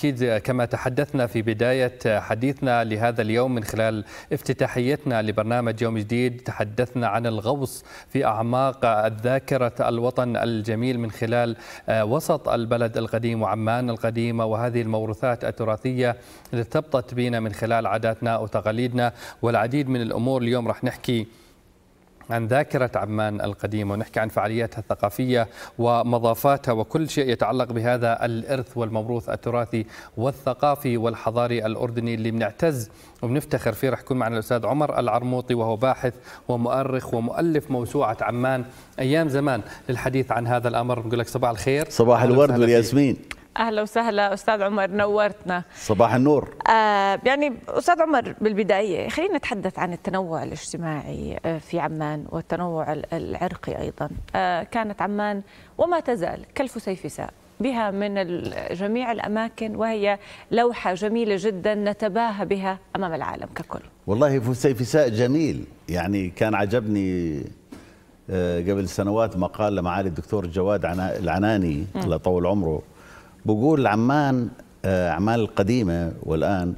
أكيد كما تحدثنا في بداية حديثنا لهذا اليوم من خلال افتتاحيتنا لبرنامج يوم جديد تحدثنا عن الغوص في أعماق ذاكرة الوطن الجميل من خلال آه، وسط البلد القديم وعمان القديمة وهذه الموروثات التراثية اللي ارتبطت بنا من خلال عاداتنا وتقاليدنا والعديد من الأمور اليوم راح نحكي عن ذاكرة عمان القديمة ونحكي عن فعالياتها الثقافية ومضافاتها وكل شيء يتعلق بهذا الإرث والموروث التراثي والثقافي والحضاري الأردني اللي بنعتز وبنفتخر فيه رح يكون معنا الأستاذ عمر العرموطي وهو باحث ومؤرخ ومؤلف موسوعة عمان أيام زمان للحديث عن هذا الأمر بنقول لك صباح الخير صباح الورد والياسمين اهلا وسهلا استاذ عمر نورتنا صباح النور آه يعني استاذ عمر بالبدايه خلينا نتحدث عن التنوع الاجتماعي آه، في عمان والتنوع العرقي ايضا آه كانت عمان وما تزال كالفسيفساء بها من جميع الاماكن وهي لوحه جميله جدا نتباهى بها امام العالم ككل والله فسيفساء جميل يعني كان عجبني آه، قبل سنوات مقال لمعالي الدكتور جواد العناني الله يطول عمره بقول عمان آه، أعمال القديمة والآن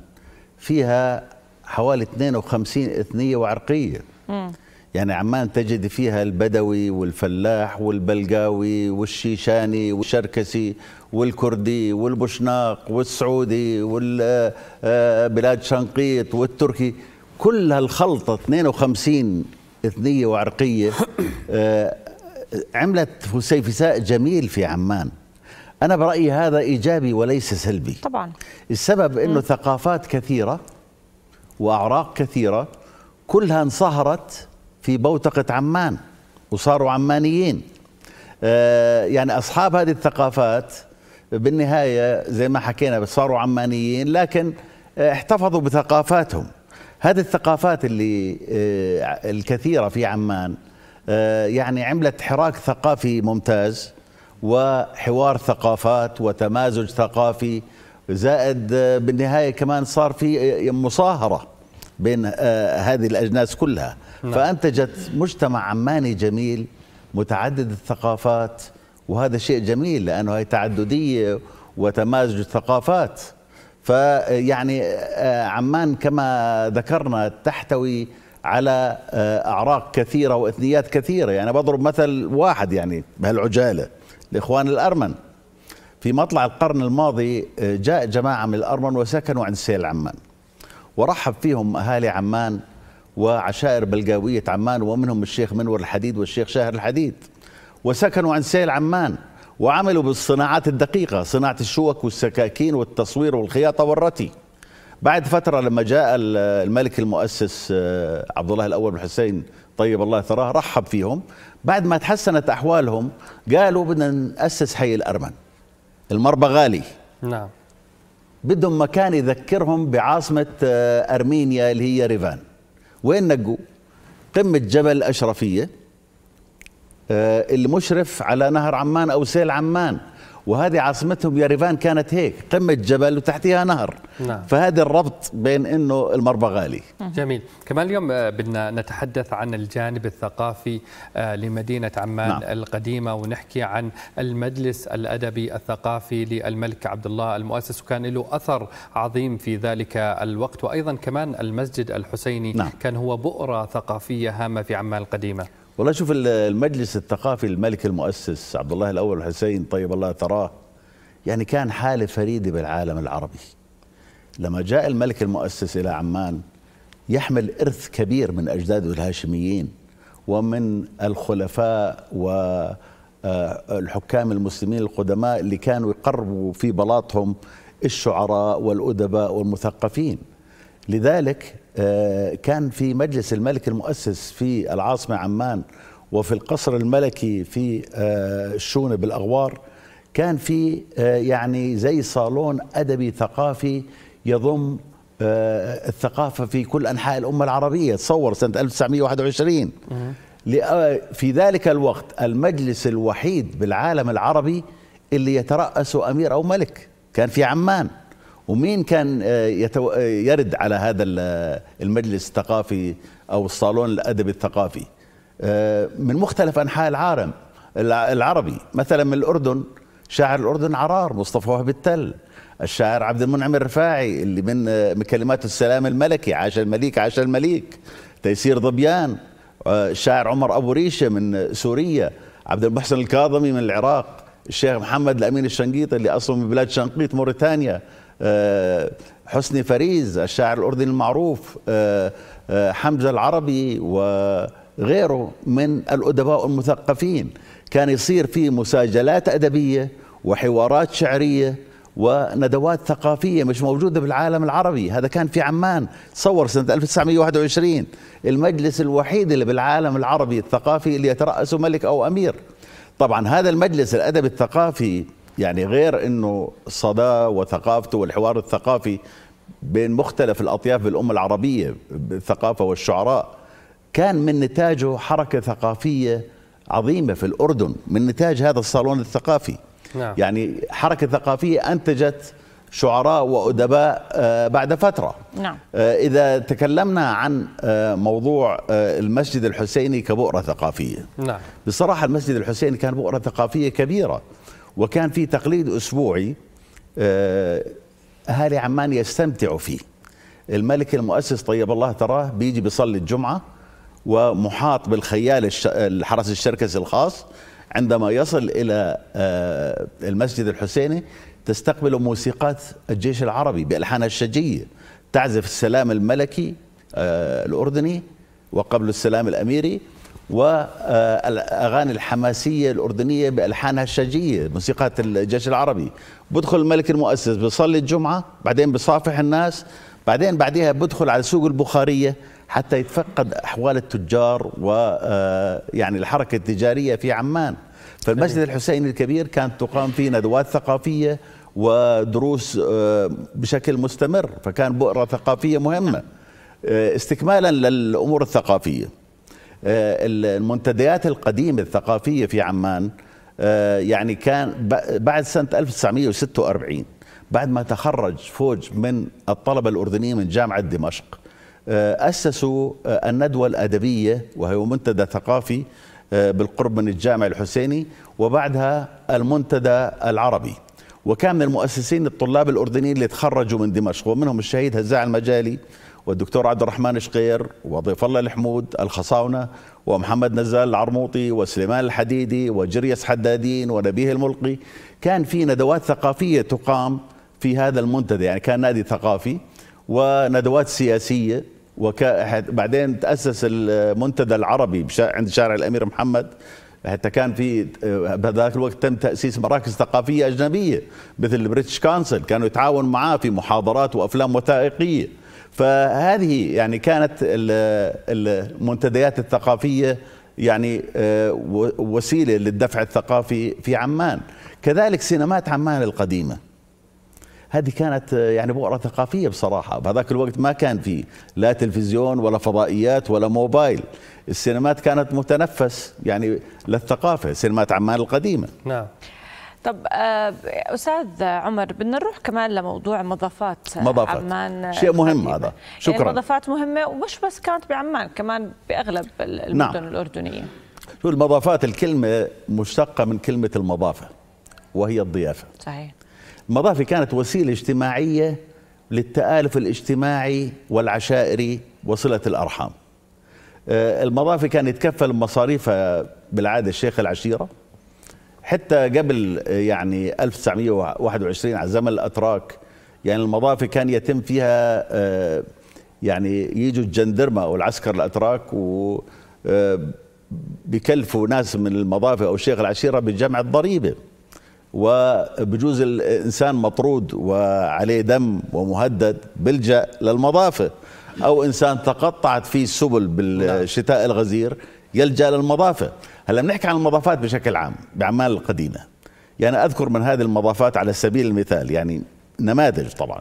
فيها حوالي 52 إثنية وعرقية مم. يعني عمان تجد فيها البدوي والفلاح والبلقاوي والشيشاني والشركسي والكردي والبشناق والسعودي والبلاد آه، آه، شنقيط والتركي كل هالخلطة 52 إثنية وعرقية عملت فسيفساء جميل في عمان أنا برأيي هذا إيجابي وليس سلبي طبعا السبب أنه م. ثقافات كثيرة وأعراق كثيرة كلها انصهرت في بوتقة عمان وصاروا عمانيين آه يعني أصحاب هذه الثقافات بالنهاية زي ما حكينا صاروا عمانيين لكن آه، احتفظوا بثقافاتهم هذه الثقافات اللي آه، الكثيرة في عمان آه، يعني عملت حراك ثقافي ممتاز وحوار ثقافات وتمازج ثقافي زائد بالنهايه كمان صار في مصاهره بين آه، هذه الاجناس كلها نعم. فانتجت مجتمع عماني جميل متعدد الثقافات وهذا شيء جميل لانه هي تعدديه وتمازج الثقافات فيعني آه، عمان كما ذكرنا تحتوي على آه، اعراق كثيره واثنيات كثيره يعني بضرب مثل واحد يعني بهالعجاله الإخوان الأرمن في مطلع القرن الماضي آه، جاء جماعة من الأرمن وسكنوا عند سيل عمان ورحب فيهم أهالي عمان وعشائر بلقاوية عمان ومنهم الشيخ منور الحديد والشيخ شاهر الحديد وسكنوا عند سيل عمان وعملوا بالصناعات الدقيقة صناعة الشوك والسكاكين والتصوير والخياطة والرتي بعد فترة لما جاء الملك المؤسس آه، عبد الله الأول بن حسين الطيب الله ثراه رحب فيهم بعد ما تحسنت أحوالهم قالوا بدنا نأسس حي الأرمن المربى غالي نعم بدهم مكان يذكرهم بعاصمة آه، أرمينيا اللي هي ريفان وين نقوا قمة جبل أشرفية آه، المشرف على نهر عمان أو سيل عمان وهذه عاصمتهم ياريفان كانت هيك قمة جبل وتحتها نهر نعم. فهذا الربط بين أنه المربى غالي جميل كمان اليوم آه، بدنا نتحدث عن الجانب الثقافي آه، لمدينة عمان نعم. القديمة ونحكي عن المجلس الأدبي الثقافي للملك عبد الله المؤسس وكان له أثر عظيم في ذلك الوقت وأيضا كمان المسجد الحسيني نعم. كان هو بؤرة ثقافية هامة في عمان القديمة والله شوف المجلس الثقافي الملك المؤسس عبد الله الاول الحسين طيب الله ثراه يعني كان حاله فريده بالعالم العربي لما جاء الملك المؤسس الى عمان يحمل ارث كبير من اجداده الهاشميين ومن الخلفاء والحكام آه، المسلمين القدماء اللي كانوا يقربوا في بلاطهم الشعراء والادباء والمثقفين لذلك آه، كان في مجلس الملك المؤسس في العاصمة عمان وفي القصر الملكي في آه، الشونة بالأغوار كان في آه، يعني زي صالون أدبي ثقافي يضم الثقافة في كل أنحاء الأمة العربية تصور سنة 1921 في ذلك الوقت المجلس الوحيد بالعالم العربي اللي يترأسه أمير أو ملك كان في عمان ومين كان آه، آه، يرد على هذا آه، المجلس الثقافي أو الصالون الأدبي الثقافي من مختلف أنحاء العالم العربي مثلا من الأردن شاعر الأردن عرار مصطفى وهب التل الشاعر عبد المنعم الرفاعي اللي من كلمات السلام الملكي عاش الملك عاش الملك تيسير ظبيان الشاعر عمر ابو ريشه من سوريا عبد المحسن الكاظمي من العراق الشيخ محمد الامين الشنقيطي اللي اصله من بلاد شنقيط موريتانيا آه، حسني فريز الشاعر الأردني المعروف آه، آه، حمزة العربي وغيره من الأدباء المثقفين كان يصير في مساجلات أدبية وحوارات شعرية وندوات ثقافية مش موجودة بالعالم العربي هذا كان في عمان تصور سنة 1921 المجلس الوحيد اللي بالعالم العربي الثقافي اللي يترأسه ملك أو أمير طبعا هذا المجلس الأدبي الثقافي يعني غير انه صدى وثقافته والحوار الثقافي بين مختلف الاطياف بالامه العربيه بالثقافه والشعراء كان من نتاجه حركه ثقافيه عظيمه في الاردن من نتاج هذا الصالون الثقافي نعم. يعني حركه ثقافيه انتجت شعراء وادباء آه، بعد فتره نعم. آه، اذا تكلمنا عن آه، موضوع المسجد الحسيني كبؤره ثقافيه نعم. بصراحه المسجد الحسيني كان بؤره ثقافيه كبيره وكان في تقليد أسبوعي آه، أهالي عمان يستمتعوا فيه الملك المؤسس طيب الله تراه بيجي بيصلي الجمعة ومحاط بالخيال الحرس الشركسي الخاص عندما يصل إلى آه، المسجد الحسيني تستقبل موسيقات الجيش العربي بألحانها الشجية تعزف السلام الملكي آه، الأردني وقبل السلام الأميري والاغاني الحماسيه الاردنيه بالحانها الشجيه موسيقى الجيش العربي بدخل الملك المؤسس بيصلي الجمعه بعدين بصافح الناس بعدين بعدها بدخل على سوق البخاريه حتى يتفقد احوال التجار و آه، يعني الحركه التجاريه في عمان فالمسجد الحسيني الكبير كانت تقام فيه ندوات ثقافيه ودروس آه، بشكل مستمر فكان بؤره ثقافيه مهمه آه، استكمالا للامور الثقافيه آه، المنتديات القديمة الثقافية في عمان آه، يعني كان بعد سنة 1946 بعد ما تخرج فوج من الطلبة الأردنيين من جامعة دمشق آه، أسسوا الندوة الأدبية وهي منتدى ثقافي بالقرب من الجامع الحسيني وبعدها المنتدى العربي وكان من المؤسسين الطلاب الأردنيين اللي تخرجوا من دمشق ومنهم الشهيد هزاع المجالي والدكتور عبد الرحمن شقير وضيف الله الحمود الخصاونه ومحمد نزال العرموطي وسليمان الحديدي وجريس حدادين ونبيه الملقي كان في ندوات ثقافيه تقام في هذا المنتدى يعني كان نادي ثقافي وندوات سياسيه وبعدين تاسس المنتدى العربي عند شارع الامير محمد حتى كان في بهذاك الوقت تم تاسيس مراكز ثقافيه اجنبيه مثل البريتش كانسل كانوا يتعاون معاه في محاضرات وافلام وثائقيه فهذه يعني كانت المنتديات الثقافية يعني آه، وسيلة للدفع الثقافي في عمان كذلك سينمات عمان القديمة هذه كانت آه، يعني بؤرة ثقافية بصراحة بهذاك الوقت ما كان في لا تلفزيون ولا فضائيات ولا موبايل السينمات كانت متنفس يعني للثقافة سينمات عمان القديمة نعم طب آه، استاذ عمر بدنا نروح كمان لموضوع مضافات مضافات عمان آه، شيء مهم هذا يعني شكرا يعني مضافات مهمه ومش بس كانت بعمان كمان باغلب المدن نعم. الاردنيه شو المضافات الكلمه مشتقه من كلمه المضافه وهي الضيافه صحيح المضافه كانت وسيله اجتماعيه للتالف الاجتماعي والعشائري وصله الارحام آه، المضافه كان يتكفل مصاريفها بالعاده الشيخ العشيره حتى قبل يعني 1921 على زمن الاتراك يعني المضافه كان يتم فيها آه، يعني يجوا الجندرمه او العسكر الاتراك و آه، بكلفوا ناس من المضافه او شيخ العشيره بجمع الضريبه وبجوز الانسان مطرود وعليه دم ومهدد بلجا للمضافه او انسان تقطعت فيه السبل بالشتاء الغزير يلجا للمضافه هلا بنحكي عن المضافات بشكل عام بعمال القديمه يعني اذكر من هذه المضافات على سبيل المثال يعني نماذج طبعا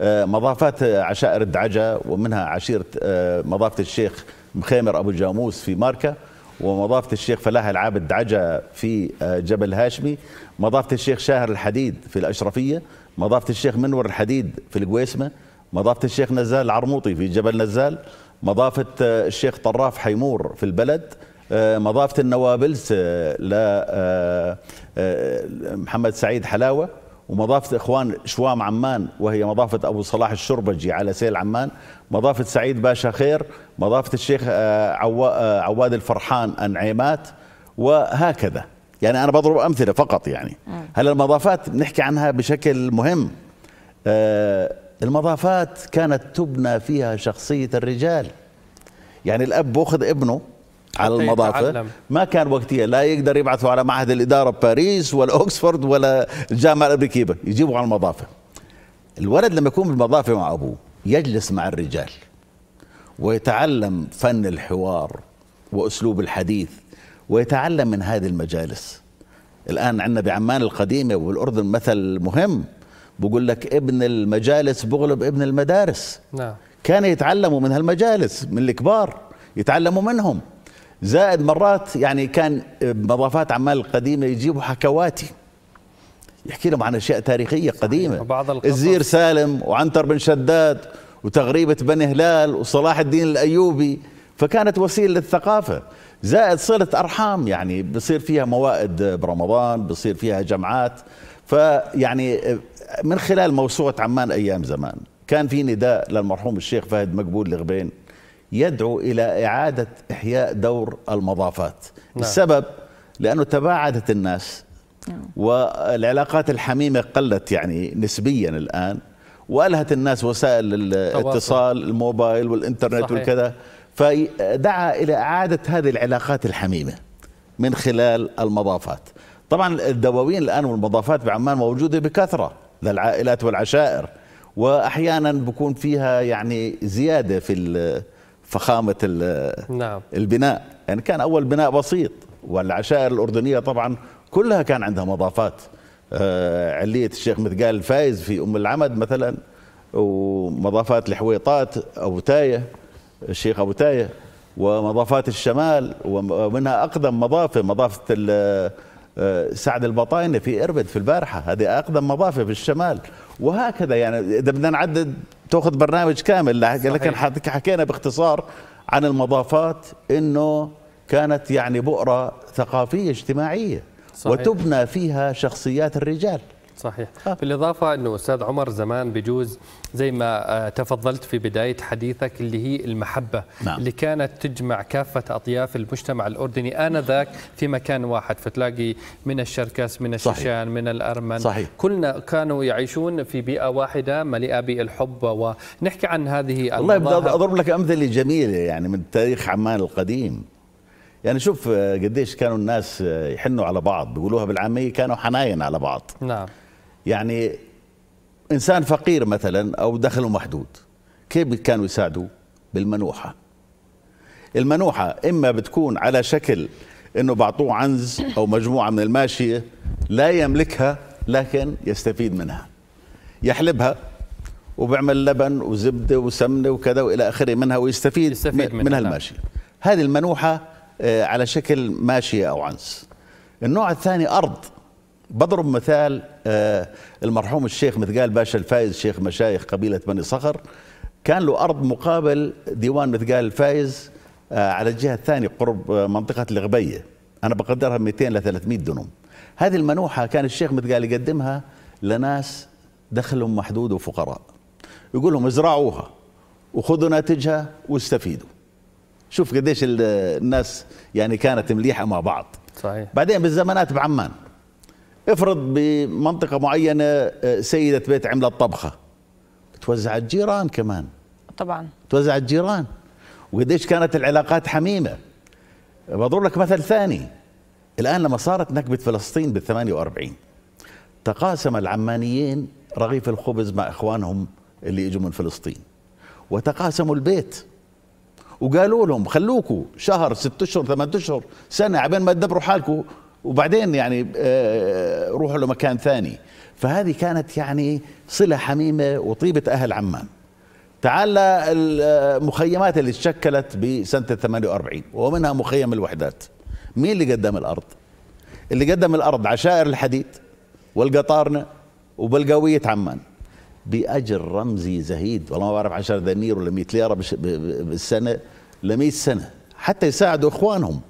آه، مضافات عشائر الدعجه ومنها عشيره آه، مضافه الشيخ مخيمر ابو جاموس في ماركه ومضافة الشيخ فلاح العابد دعجة في آه، جبل هاشمي مضافة الشيخ شاهر الحديد في الأشرفية مضافة الشيخ منور الحديد في القويسمة مضافة الشيخ نزال العرموطي في جبل نزال مضافة الشيخ طراف حيمور في البلد مضافة النوابلس لمحمد آه، آه، سعيد حلاوة ومضافة إخوان شوام عمان وهي مضافة أبو صلاح الشربجي على سيل عمان مضافة سعيد باشا خير مضافة الشيخ آه، عواد الفرحان أنعيمات وهكذا يعني أنا بضرب أمثلة فقط يعني هل المضافات بنحكي عنها بشكل مهم المضافات كانت تبنى فيها شخصية الرجال يعني الأب بأخذ ابنه على المضافة يتعلم. ما كان وقتها لا يقدر يبعثوا على معهد الإدارة بباريس ولا أوكسفورد ولا الجامعة الأمريكية يجيبوا على المضافة الولد لما يكون بالمضافة مع أبوه يجلس مع الرجال ويتعلم فن الحوار وأسلوب الحديث ويتعلم من هذه المجالس الآن عندنا بعمان القديمة والأردن مثل مهم بقول لك ابن المجالس بغلب ابن المدارس نعم. كان يتعلموا من هالمجالس من الكبار يتعلموا منهم زائد مرات يعني كان مضافات عمال القديمه يجيبوا حكواتي يحكي لهم عن اشياء تاريخيه قديمه بعض الزير سالم وعنتر بن شداد وتغريبه بني هلال وصلاح الدين الايوبي فكانت وسيله للثقافه زائد صله ارحام يعني بصير فيها موائد برمضان بصير فيها جمعات فيعني من خلال موسوعه عمان ايام زمان كان في نداء للمرحوم الشيخ فهد مقبول لغبين يدعو إلى إعادة إحياء دور المضافات نعم. السبب لأنه تباعدت الناس نعم. والعلاقات الحميمة قلت يعني نسبيا الآن وألهت الناس وسائل الاتصال الموبايل والإنترنت صحيح. والكذا فدعا إلى إعادة هذه العلاقات الحميمة من خلال المضافات طبعا الدواوين الآن والمضافات بعمان موجودة بكثرة للعائلات والعشائر واحيانا بكون فيها يعني زياده في فخامه نعم. البناء يعني كان اول بناء بسيط والعشائر الاردنيه طبعا كلها كان عندها مضافات آه، عليه الشيخ متقال الفايز في ام العمد مثلا ومضافات الحويطات ابو تايه الشيخ ابو تايه ومضافات الشمال ومنها اقدم مضافه مضافه آه، سعد البطاينه في اربد في البارحه هذه اقدم مضافه في الشمال وهكذا يعني اذا بدنا نعدد تاخذ برنامج كامل لكن حكينا باختصار عن المضافات انه كانت يعني بؤره ثقافيه اجتماعيه صحيح. وتبنى فيها شخصيات الرجال صحيح آه. بالإضافة أنه أستاذ عمر زمان بجوز زي ما آه، تفضلت في بداية حديثك اللي هي المحبة نعم. اللي كانت تجمع كافة أطياف المجتمع الأردني آنذاك في مكان واحد فتلاقي من الشركس من الشيشان صحيح. من الأرمن صحيح. كلنا كانوا يعيشون في بيئة واحدة مليئة بالحب ونحكي عن هذه والله أضرب لك أمثلة جميلة يعني من تاريخ عمان القديم يعني شوف آه، قديش كانوا الناس آه، يحنوا على بعض بيقولوها بالعاميه كانوا حناين على بعض نعم يعني إنسان فقير مثلا أو دخله محدود كيف كانوا يساعدوا بالمنوحة المنوحة إما بتكون على شكل أنه بعطوه عنز أو مجموعة من الماشية لا يملكها لكن يستفيد منها يحلبها وبيعمل لبن وزبدة وسمنة وكذا وإلى آخره منها ويستفيد يستفيد من, منها نعم. الماشيه هذه المنوحة آه، على شكل ماشية أو عنز النوع الثاني أرض بضرب مثال آه، المرحوم الشيخ مثقال باشا الفايز شيخ مشايخ قبيلة بني صخر كان له أرض مقابل ديوان مثقال الفايز آه، على الجهة الثانية قرب آه، منطقة الغبية أنا بقدرها 200 ل 300 دنم هذه المنوحة كان الشيخ مثقال يقدمها لناس دخلهم محدود وفقراء يقول لهم ازرعوها وخذوا ناتجها واستفيدوا شوف قديش الناس يعني كانت مليحة مع بعض صحيح بعدين بالزمانات بعمان افرض بمنطقة معينة آه، سيدة بيت عملت طبخة بتوزع الجيران كمان طبعا توزع الجيران وقديش كانت العلاقات حميمة بضرب لك مثل ثاني الآن لما صارت نكبة فلسطين بال 48 تقاسم العمانيين رغيف الخبز مع إخوانهم اللي إجوا من فلسطين وتقاسموا البيت وقالوا لهم خلوكوا شهر ست اشهر ثمان اشهر سنه عبين ما تدبروا حالكم وبعدين يعني آه، روحوا لمكان ثاني فهذه كانت يعني صلة حميمة وطيبة أهل عمان تعال المخيمات آه، اللي تشكلت بسنة 48 ومنها مخيم الوحدات مين اللي قدم الأرض اللي قدم الأرض عشائر الحديد والقطارنة وبلقاوية عمان بأجر رمزي زهيد والله ما بعرف 10 دنانير ولا 100 ليرة بالسنة ل 100 سنة حتى يساعدوا إخوانهم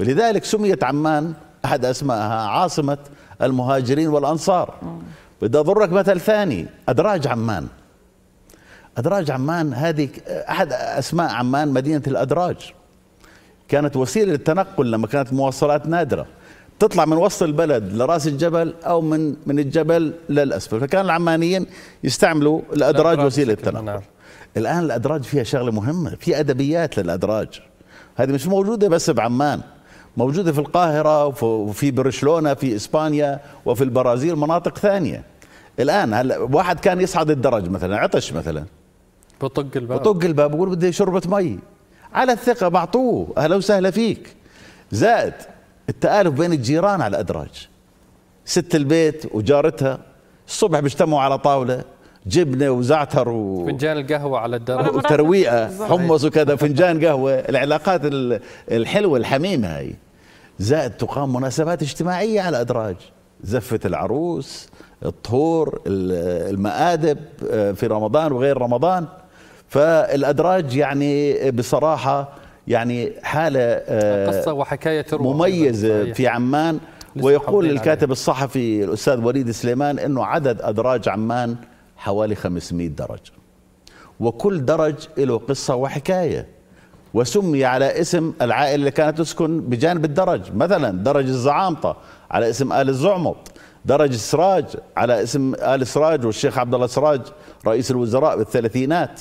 ولذلك سميت عمان أحد أسمائها عاصمة المهاجرين والأنصار بدي أضرك مثل ثاني أدراج عمان أدراج عمان هذه أحد أسماء عمان مدينة الأدراج كانت وسيلة للتنقل لما كانت مواصلات نادرة تطلع من وسط البلد لراس الجبل او من من الجبل للاسفل فكان العمانيين يستعملوا الادراج وسيله التنقل الان الادراج فيها شغله مهمه في ادبيات للادراج هذه مش موجوده بس بعمان موجوده في القاهره وفي برشلونه في اسبانيا وفي البرازيل مناطق ثانيه الان هلا واحد كان يصعد الدرج مثلا عطش مثلا بطق الباب بطق الباب بقول بدي شربه مي على الثقه بعطوه اهلا وسهلا فيك زائد التالف بين الجيران على الادراج ست البيت وجارتها الصبح بيجتمعوا على طاوله جبنه وزعتر و... فنجان القهوه على الدرج وترويقه حمص وكذا فنجان قهوه العلاقات الحلوه الحميمه هاي زائد تقام مناسبات اجتماعية على أدراج زفة العروس الطهور المآدب آه، في رمضان وغير رمضان فالأدراج يعني بصراحة يعني حالة آه، قصة وحكاية مميزة في عمان ويقول الكاتب الصحفي الأستاذ وليد سليمان أنه عدد أدراج عمان حوالي 500 درجة وكل درج له قصة وحكاية وسمي على اسم العائلة اللي كانت تسكن بجانب الدرج مثلا درج الزعامطة على اسم آل الزعمط درج سراج على اسم آل سراج والشيخ عبد الله سراج رئيس الوزراء بالثلاثينات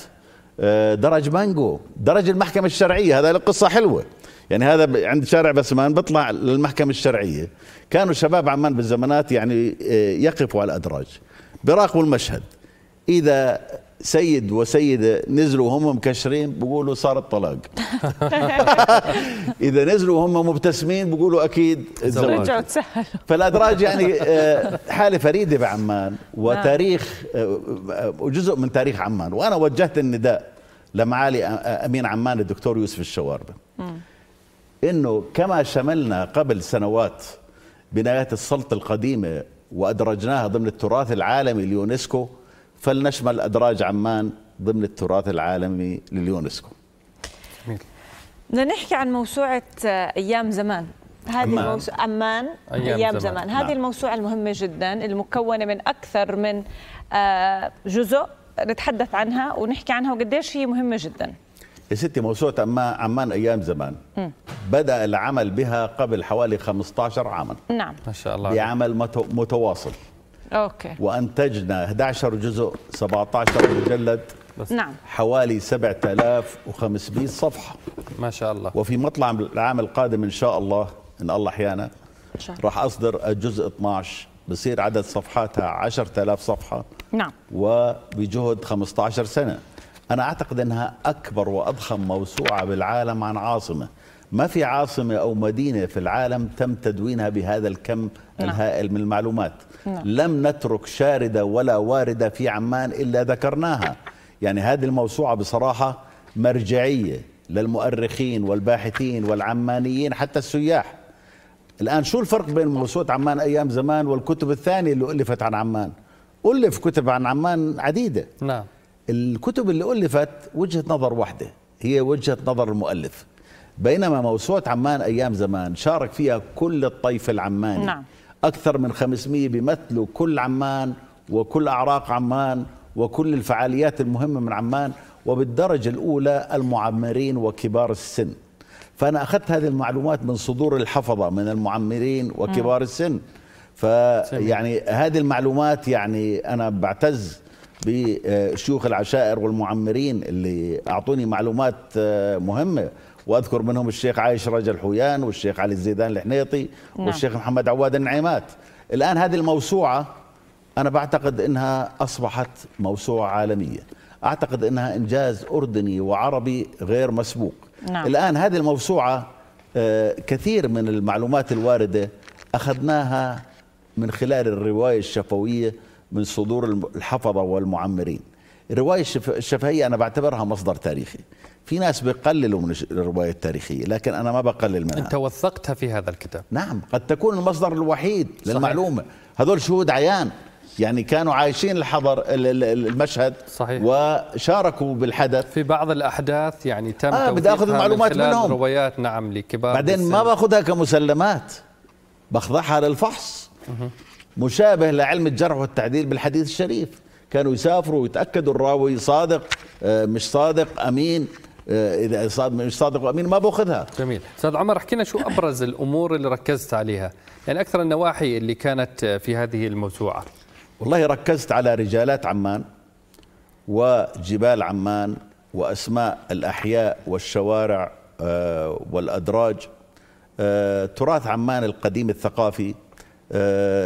آه، درج مانجو درج المحكمة الشرعية هذا قصة حلوة يعني هذا عند شارع بسمان بطلع للمحكمة الشرعية كانوا شباب عمان بالزمانات يعني آه، يقفوا على الأدراج براقبوا المشهد إذا سيد وسيدة نزلوا هم مكشرين بقولوا صار الطلاق إذا نزلوا هم مبتسمين بقولوا أكيد الزواج فالأدراج يعني آه، حالة فريدة بعمان نعم. وتاريخ وجزء آه، من تاريخ عمان وأنا وجهت النداء لمعالي أمين عمان الدكتور يوسف الشواربة إنه كما شملنا قبل سنوات بنايات السلطة القديمة وأدرجناها ضمن التراث العالمي اليونسكو فلنشمل أدراج عمان ضمن التراث العالمي لليونسكو بدنا نحكي عن موسوعة أيام زمان هذه أمان, الموسو... أمان أيام, أيام زمان, زمان. هذه نعم. الموسوعة المهمة جدا المكونة من أكثر من آه، جزء نتحدث عنها ونحكي عنها وقديش هي مهمة جدا يا ستي موسوعة عمان أيام زمان م. بدأ العمل بها قبل حوالي 15 عاما نعم ما شاء الله بعمل متواصل أوكي. وأنتجنا 11 جزء 17 مجلد بس. نعم حوالي 7500 صفحة ما شاء الله وفي مطلع العام القادم إن شاء الله إن الله أحيانا راح أصدر الجزء 12 بصير عدد صفحاتها 10000 صفحة نعم وبجهد 15 سنة أنا أعتقد أنها أكبر وأضخم موسوعة بالعالم عن عاصمة ما في عاصمة أو مدينة في العالم تم تدوينها بهذا الكم نعم. الهائل من المعلومات نعم. لم نترك شاردة ولا واردة في عمان إلا ذكرناها يعني هذه الموسوعة بصراحة مرجعية للمؤرخين والباحثين والعمانيين حتى السياح الآن شو الفرق بين موسوعة عمان أيام زمان والكتب الثانية اللي ألفت عن عمان ألف كتب عن عمان عديدة نعم الكتب اللي ألفت وجهة نظر واحدة هي وجهة نظر المؤلف بينما موسوعة عمان أيام زمان شارك فيها كل الطيف العماني نعم. أكثر من 500 بيمثلوا كل عمان وكل أعراق عمان وكل الفعاليات المهمة من عمان وبالدرجة الأولى المعمرين وكبار السن فأنا أخذت هذه المعلومات من صدور الحفظة من المعمرين وكبار السن فيعني هذه المعلومات يعني أنا بعتز بشيوخ العشائر والمعمرين اللي أعطوني معلومات مهمة واذكر منهم الشيخ عايش رجا الحويان والشيخ علي الزيدان الحنيطي نعم. والشيخ محمد عواد النعيمات الان هذه الموسوعه انا بعتقد انها اصبحت موسوعه عالميه اعتقد انها انجاز اردني وعربي غير مسبوق نعم. الان هذه الموسوعه آه، كثير من المعلومات الوارده اخذناها من خلال الروايه الشفويه من صدور الحفظه والمعمرين الروايه الشفهيه انا بعتبرها مصدر تاريخي في ناس بيقللوا من الرواية التاريخية لكن أنا ما بقلل منها أنت وثقتها في هذا الكتاب نعم قد تكون المصدر الوحيد صحيح. للمعلومة هذول شهود عيان يعني كانوا عايشين الحضر المشهد صحيح. وشاركوا بالحدث في بعض الاحداث يعني تم آه بدي اخذ المعلومات من منهم روايات نعم لكبار بعدين ما باخذها كمسلمات بخضعها للفحص مشابه لعلم الجرح والتعديل بالحديث الشريف كانوا يسافروا ويتاكدوا الراوي صادق آه، مش صادق امين آه، اذا مش صادق وامين ما باخذها جميل استاذ عمر احكي لنا شو ابرز الامور اللي ركزت عليها يعني اكثر النواحي اللي كانت في هذه الموسوعه والله ركزت على رجالات عمان وجبال عمان واسماء الاحياء والشوارع آه، والادراج آه، تراث عمان القديم الثقافي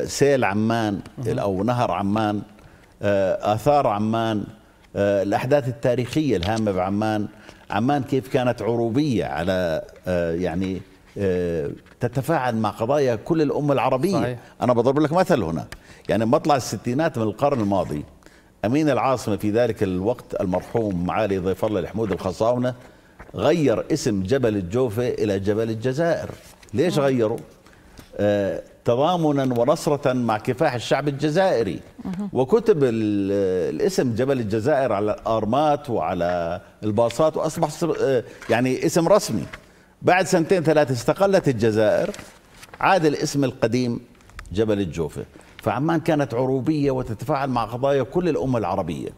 سيل عمان او نهر عمان اثار عمان الاحداث التاريخيه الهامه بعمان عمان كيف كانت عروبية على آه، يعني آه، تتفاعل مع قضايا كل الأمة العربية صحيح. أنا بضرب لك مثل هنا يعني مطلع الستينات من القرن الماضي أمين العاصمة في ذلك الوقت المرحوم معالي ضيف الله الحمود الخصاونة غير اسم جبل الجوفة إلى جبل الجزائر ليش نعم. غيروا؟ آه، تضامنا ونصرة مع كفاح الشعب الجزائري وكتب الاسم جبل الجزائر على الأرمات وعلى الباصات وأصبح آه، يعني اسم رسمي بعد سنتين ثلاثة استقلت الجزائر عاد الاسم القديم جبل الجوفة فعمان كانت عروبية وتتفاعل مع قضايا كل الأمة العربية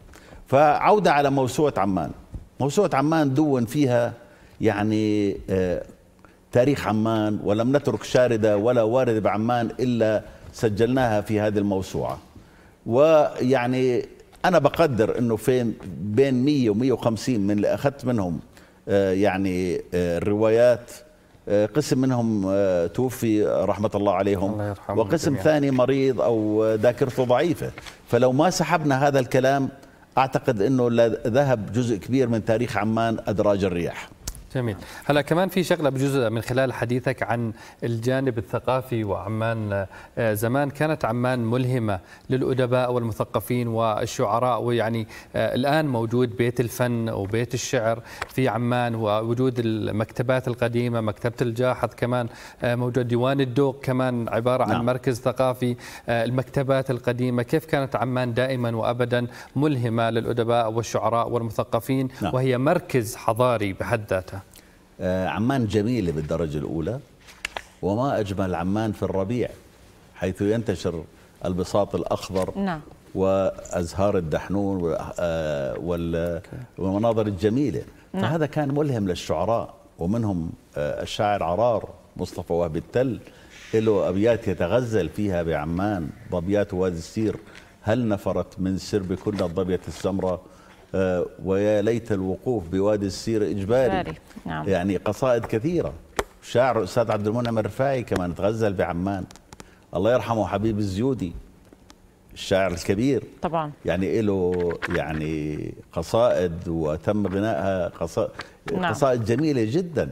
فعودة على موسوعة عمان موسوعة عمان دون فيها يعني آه، تاريخ عمان ولم نترك شاردة ولا واردة بعمان إلا سجلناها في هذه الموسوعة ويعني أنا بقدر أنه فين بين 100 و 150 من اللي أخذت منهم آه، يعني آه، الروايات آه، قسم منهم توفي رحمة الله عليهم الله وقسم جميع. ثاني مريض أو ذاكرته ضعيفة فلو ما سحبنا هذا الكلام أعتقد أنه ذهب جزء كبير من تاريخ عمان أدراج الرياح جميل هلا كمان في شغله بجزء من خلال حديثك عن الجانب الثقافي وعمان آه، زمان كانت عمان ملهمه للادباء والمثقفين والشعراء ويعني آه، الان موجود بيت الفن وبيت الشعر في عمان ووجود المكتبات القديمه مكتبه الجاحظ كمان آه، موجود ديوان الدوق كمان عباره عن نعم. مركز ثقافي المكتبات القديمه كيف كانت عمان دائما وابدا ملهمه للادباء والشعراء والمثقفين نعم. وهي مركز حضاري بحد ذاته آه، عمان جميلة بالدرجة الأولى وما أجمل عمان في الربيع حيث ينتشر البساط الأخضر نعم. وأزهار الدحنون آه، والمناظر الجميلة نعم. فهذا كان ملهم للشعراء ومنهم آه، الشاعر عرار مصطفى وهب التل له أبيات يتغزل فيها بعمان ضبيات وادي السير هل نفرت من سرب كل الضبية السمراء آه، ويا ليت الوقوف بوادي السير إجباري, إجباري. نعم. يعني قصائد كثيرة شاعر الأستاذ عبد المنعم الرفاعي كمان تغزل بعمان الله يرحمه حبيب الزيودي الشاعر الكبير طبعا يعني له يعني قصائد وتم غنائها قصائد, نعم. قصائد جميلة جدا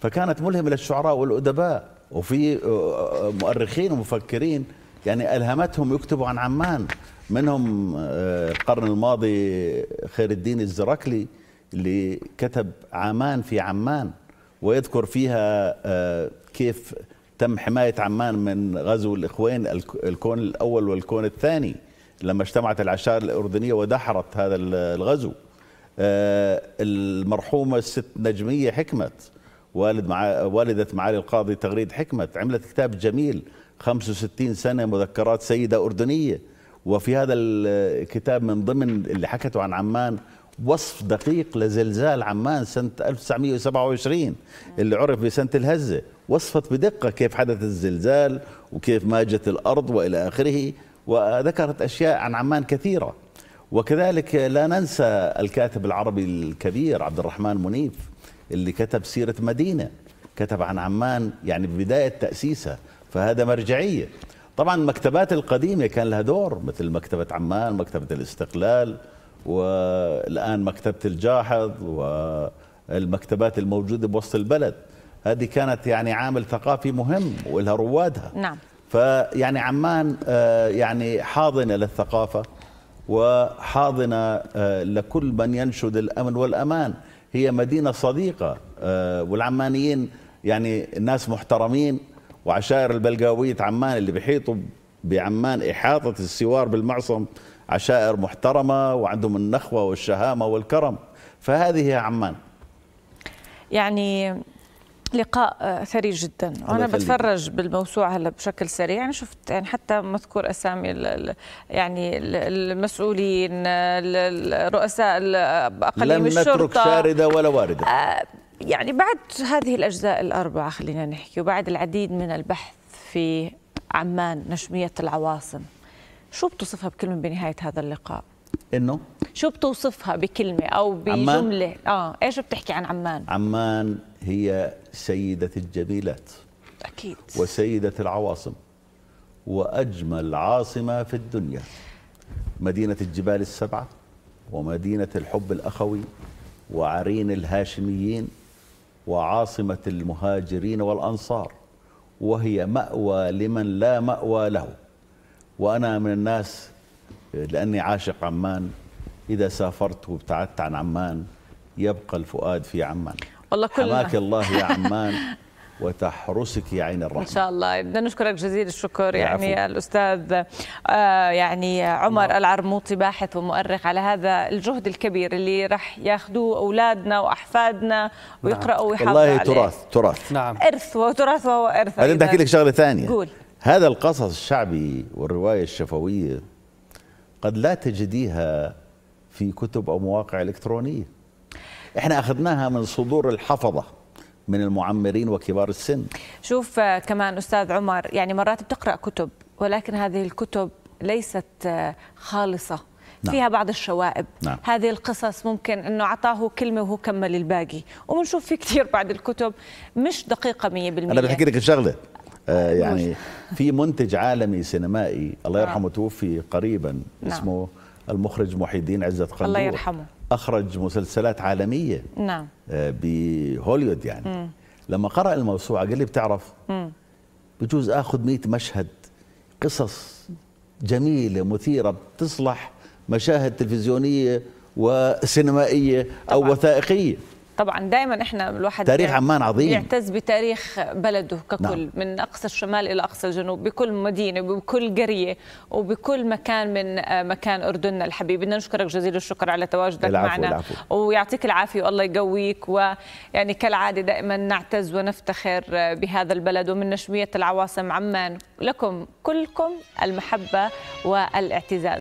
فكانت ملهمة للشعراء والأدباء وفي آه، آه، مؤرخين ومفكرين يعني ألهمتهم يكتبوا عن عمان منهم آه، القرن الماضي خير الدين الزركلي اللي كتب عمان في عمان ويذكر فيها آه، كيف تم حماية عمان من غزو الإخوين الكون الأول والكون الثاني لما اجتمعت العشائر الأردنية ودحرت هذا الغزو آه، المرحومة الست نجمية حكمت والد مع والدة معالي القاضي تغريد حكمت عملت كتاب جميل 65 سنة مذكرات سيدة أردنية وفي هذا الكتاب من ضمن اللي حكته عن عمان وصف دقيق لزلزال عمان سنة 1927 اللي عرف بسنة الهزة وصفت بدقة كيف حدث الزلزال وكيف ماجت الأرض وإلى آخره وذكرت أشياء عن عمان كثيرة وكذلك لا ننسى الكاتب العربي الكبير عبد الرحمن منيف اللي كتب سيرة مدينة كتب عن عمان يعني بداية تأسيسها فهذا مرجعية طبعا المكتبات القديمه كان لها دور مثل مكتبه عمان مكتبه الاستقلال والان مكتبه الجاحظ والمكتبات الموجوده بوسط البلد هذه كانت يعني عامل ثقافي مهم ولها روادها نعم فيعني عمان آه، يعني حاضنه للثقافه وحاضنه آه، لكل من ينشد الامن والامان هي مدينه صديقه آه، والعمانيين يعني ناس محترمين وعشائر البلقاوية عمان اللي بيحيطوا بعمان إحاطة السوار بالمعصم عشائر محترمة وعندهم النخوة والشهامة والكرم فهذه هي عمان يعني لقاء ثري جدا وانا بتفرج بالموسوعه هلا بشكل سريع يعني شفت يعني حتى مذكور اسامي يعني المسؤولين الرؤساء رؤساء اقاليم الشرطه لم نترك شارده ولا وارده آه، يعني بعد هذه الأجزاء الأربعة خلينا نحكي وبعد العديد من البحث في عمان نشمية العواصم شو بتوصفها بكلمة بنهاية هذا اللقاء؟ انه شو بتوصفها بكلمة أو بجملة؟ عمان؟ اه ايش بتحكي عن عمان؟ عمان هي سيدة الجميلات أكيد وسيدة العواصم وأجمل عاصمة في الدنيا مدينة الجبال السبعة ومدينة الحب الأخوي وعرين الهاشميين وعاصمة المهاجرين والأنصار وهي مأوى لمن لا مأوى له وأنا من الناس لأني عاشق عمان إذا سافرت وابتعدت عن عمان يبقى الفؤاد في عمان والله كل حماك الله يا عمان وتحرسك يا عين الرحمة إن شاء الله بدنا نشكرك جزيل الشكر يعني عفو. الأستاذ آه، يعني عمر الله. نعم. العرموطي باحث ومؤرخ على هذا الجهد الكبير اللي راح ياخذوه أولادنا وأحفادنا نعم. ويقرأوا ويحافظوا والله عليه. تراث تراث نعم إرث وتراث وهو إرث أنا بدي أحكي لك شغلة ثانية قول هذا القصص الشعبي والرواية الشفوية قد لا تجديها في كتب أو مواقع إلكترونية احنا أخذناها من صدور الحفظة من المعمرين وكبار السن شوف آه، كمان أستاذ عمر يعني مرات بتقرأ كتب ولكن هذه الكتب ليست آه، خالصة نعم. فيها بعض الشوائب نعم. هذه القصص ممكن انه اعطاه كلمه وهو كمل الباقي وبنشوف في كثير بعد الكتب مش دقيقه 100% انا بحكي لك شغله آه يعني في منتج عالمي سينمائي الله نعم. يرحمه توفي قريبا نعم. اسمه المخرج محي الدين عزت قندور الله يرحمه اخرج مسلسلات عالميه نعم آه، بهوليوود يعني مم. لما قرا الموسوعه قال لي بتعرف بجوز اخذ 100 مشهد قصص جميله مثيره بتصلح مشاهد تلفزيونيه وسينمائيه طبعا. او وثائقيه طبعا دائما احنا الواحد تاريخ عمان عظيم يعتز بتاريخ بلده ككل نعم. من اقصى الشمال الى اقصى الجنوب بكل مدينه وبكل قريه وبكل مكان من آه، مكان اردننا الحبيب بدنا نشكرك جزيل الشكر على تواجدك العفو معنا العفو. ويعطيك العافيه والله يقويك ويعني كالعاده دائما نعتز ونفتخر آه، بهذا البلد ومن نشويه العواصم عمان لكم كلكم المحبه والاعتزاز